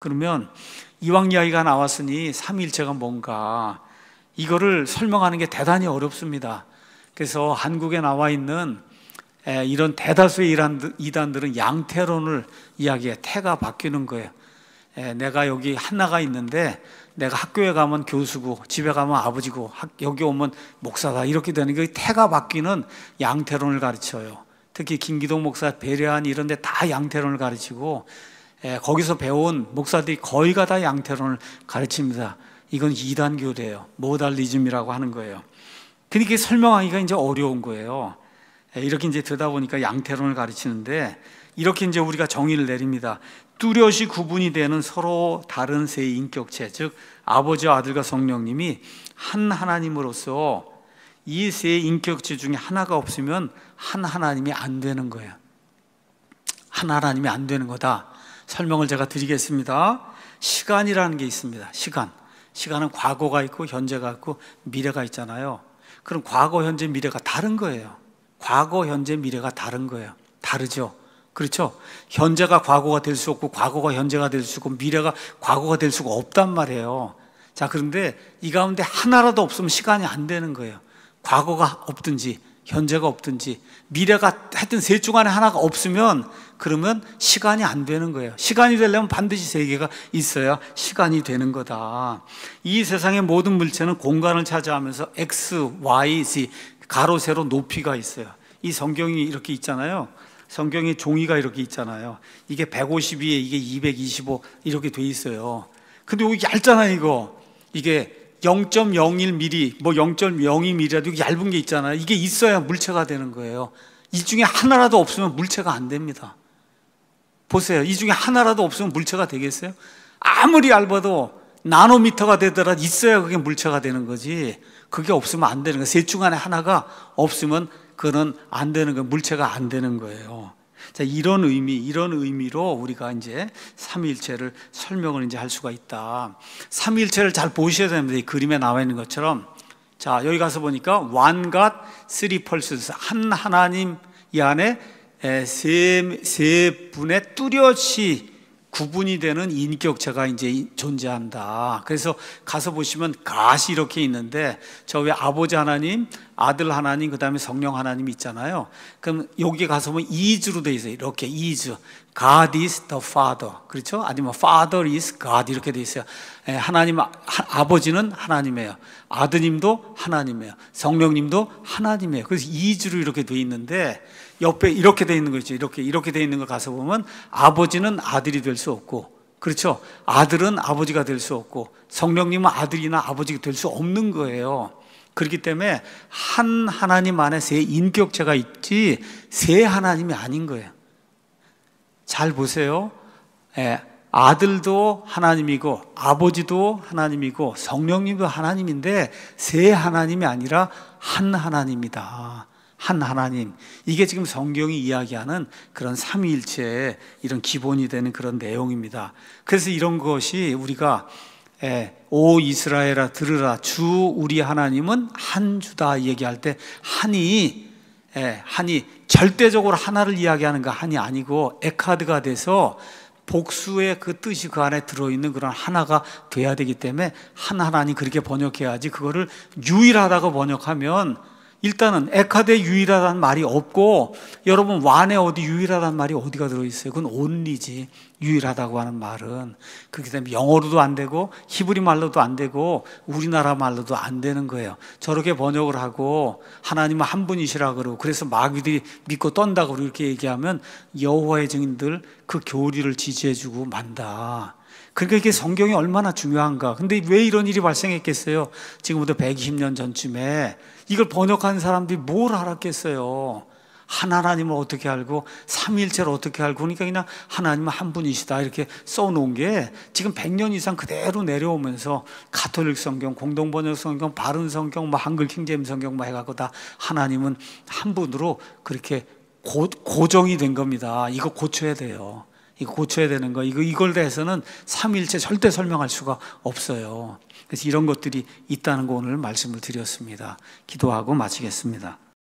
그러면 이왕 이야기가 나왔으니 삼위일체가 뭔가 이거를 설명하는 게 대단히 어렵습니다. 그래서 한국에 나와 있는 이런 대다수의 이단들은 양태론을 이야기해 태가 바뀌는 거예요. 내가 여기 하나가 있는데 내가 학교에 가면 교수고 집에 가면 아버지고 여기 오면 목사다 이렇게 되는 게 태가 바뀌는 양태론을 가르쳐요. 특히 김기동 목사 배려한 이런 데 다 양태론을 가르치고 예, 거기서 배운 목사들이 거의가 다 양태론을 가르칩니다. 이건 이단 교대예요. 모달리즘이라고 하는 거예요. 그러니까 설명하기가 이제 어려운 거예요. 예, 이렇게 이제 되다 보니까 양태론을 가르치는데 이렇게 이제 우리가 정의를 내립니다. 뚜렷이 구분이 되는 서로 다른 세 인격체, 즉 아버지와 아들과 성령님이 한 하나님으로서 이 세 인격체 중에 하나가 없으면 한 하나님이 안 되는 거예요. 한 하나님이 안 되는 거다. 설명을 제가 드리겠습니다. 시간이라는 게 있습니다. 시간. 시간은 과거가 있고 현재가 있고 미래가 있잖아요. 그럼 과거, 현재, 미래가 다른 거예요. 과거, 현재, 미래가 다른 거예요. 다르죠. 그렇죠? 현재가 과거가 될 수 없고 과거가 현재가 될 수 없고 미래가 과거가 될 수가 없단 말이에요. 자, 그런데 이 가운데 하나라도 없으면 시간이 안 되는 거예요. 과거가 없든지 현재가 없든지 미래가 하여튼 세중간에 하나가 없으면 그러면 시간이 안 되는 거예요. 시간이 되려면 반드시 세 개가 있어야 시간이 되는 거다. 이 세상의 모든 물체는 공간을 차지하면서 X, Y, Z 가로 세로 높이가 있어요. 이 성경이 이렇게 있잖아요. 성경의 종이가 이렇게 있잖아요. 이게 152에 이게 225 이렇게 돼 있어요. 근데 여기 얇잖아 이거. 이게 0.01mm, 뭐 0.02mm라도 얇은 게 있잖아요. 이게 있어야 물체가 되는 거예요. 이 중에 하나라도 없으면 물체가 안 됩니다. 보세요. 이 중에 하나라도 없으면 물체가 되겠어요? 아무리 얇아도 나노미터가 되더라도 있어야 그게 물체가 되는 거지. 그게 없으면 안 되는 거예요. 셋중 안에 하나가 없으면 그거는 안 되는 거예요. 물체가 안 되는 거예요. 자, 이런 의미, 이런 의미로 우리가 이제 삼위일체를 설명을 이제 할 수가 있다. 삼위일체를 잘 보셔야 됩니다. 이 그림에 나와 있는 것처럼. 자, 여기 가서 보니까 완갓 쓰리 펄스스 한 하나님 이 안에 세, 세 분의 뚜렷이 구분이 되는 인격체가 이제 존재한다. 그래서 가서 보시면 가시 이렇게 있는데 저왜 아버지 하나님, 아들 하나님 그다음에 성령 하나님 있잖아요. 그럼 여기 가서 보면 is로 돼 있어요. 이렇게 is God is the father. 그렇죠? 아니면 father is God 이렇게 돼 있어요. 예, 하나님 아, 버지는 하나님이에요. 아드님도 하나님이에요. 성령님도 하나님이에요. 그래서 is로 이렇게 돼 있는데 옆에 이렇게 돼 있는 거 있죠. 이렇게 이렇게 돼 있는 거 가서 보면 아버지는 아들이 될 수 없고 그렇죠? 아들은 아버지가 될 수 없고 성령님은 아들이나 아버지가 될 수 없는 거예요. 그렇기 때문에 한 하나님 안에 세 인격체가 있지 세 하나님이 아닌 거예요. 잘 보세요. 예, 아들도 하나님이고 아버지도 하나님이고 성령님도 하나님인데 세 하나님이 아니라 한 하나님이다. 한 하나님. 이게 지금 성경이 이야기하는 그런 삼위일체의 이런 기본이 되는 그런 내용입니다. 그래서 이런 것이 우리가 예, 오 이스라엘아 들으라 주 우리 하나님은 한 주다 얘기할 때 한이 예, 한이 절대적으로 하나를 이야기하는 거 한이 아니고 에카드가 돼서 복수의 그 뜻이 그 안에 들어있는 그런 하나가 돼야 되기 때문에 한하나니 그렇게 번역해야지 그거를 유일하다고 번역하면 일단은 에카데 유일하다는 말이 없고 여러분 완에 어디 유일하다는 말이 어디가 들어있어요? 그건 온리지 유일하다고 하는 말은 그렇기 때문에 영어로도 안 되고 히브리 말로도 안 되고 우리나라 말로도 안 되는 거예요 저렇게 번역을 하고 하나님은 한 분이시라 그러고 그래서 마귀들이 믿고 떤다고 이렇게 얘기하면 여호와의 증인들 그 교리를 지지해주고 만다 그러니까 이게 성경이 얼마나 중요한가. 근데 왜 이런 일이 발생했겠어요? 지금부터 120년 전쯤에 이걸 번역한 사람들이 뭘 알았겠어요? 하나님을 어떻게 알고 삼일체를 어떻게 알고 그러니까 그냥 하나님은 한 분이시다 이렇게 써놓은 게 지금 100년 이상 그대로 내려오면서 가톨릭 성경, 공동번역 성경, 바른 성경, 뭐 한글 킹제임 성경 뭐 해갖고 다 하나님은 한 분으로 그렇게 고, 정이된 겁니다. 이거 고쳐야 돼요. 이거 고쳐야 되는 거 이거 이걸 대해서는 삼일체 절대 설명할 수가 없어요. 그래서 이런 것들이 있다는 거 오늘 말씀을 드렸습니다. 기도하고 마치겠습니다.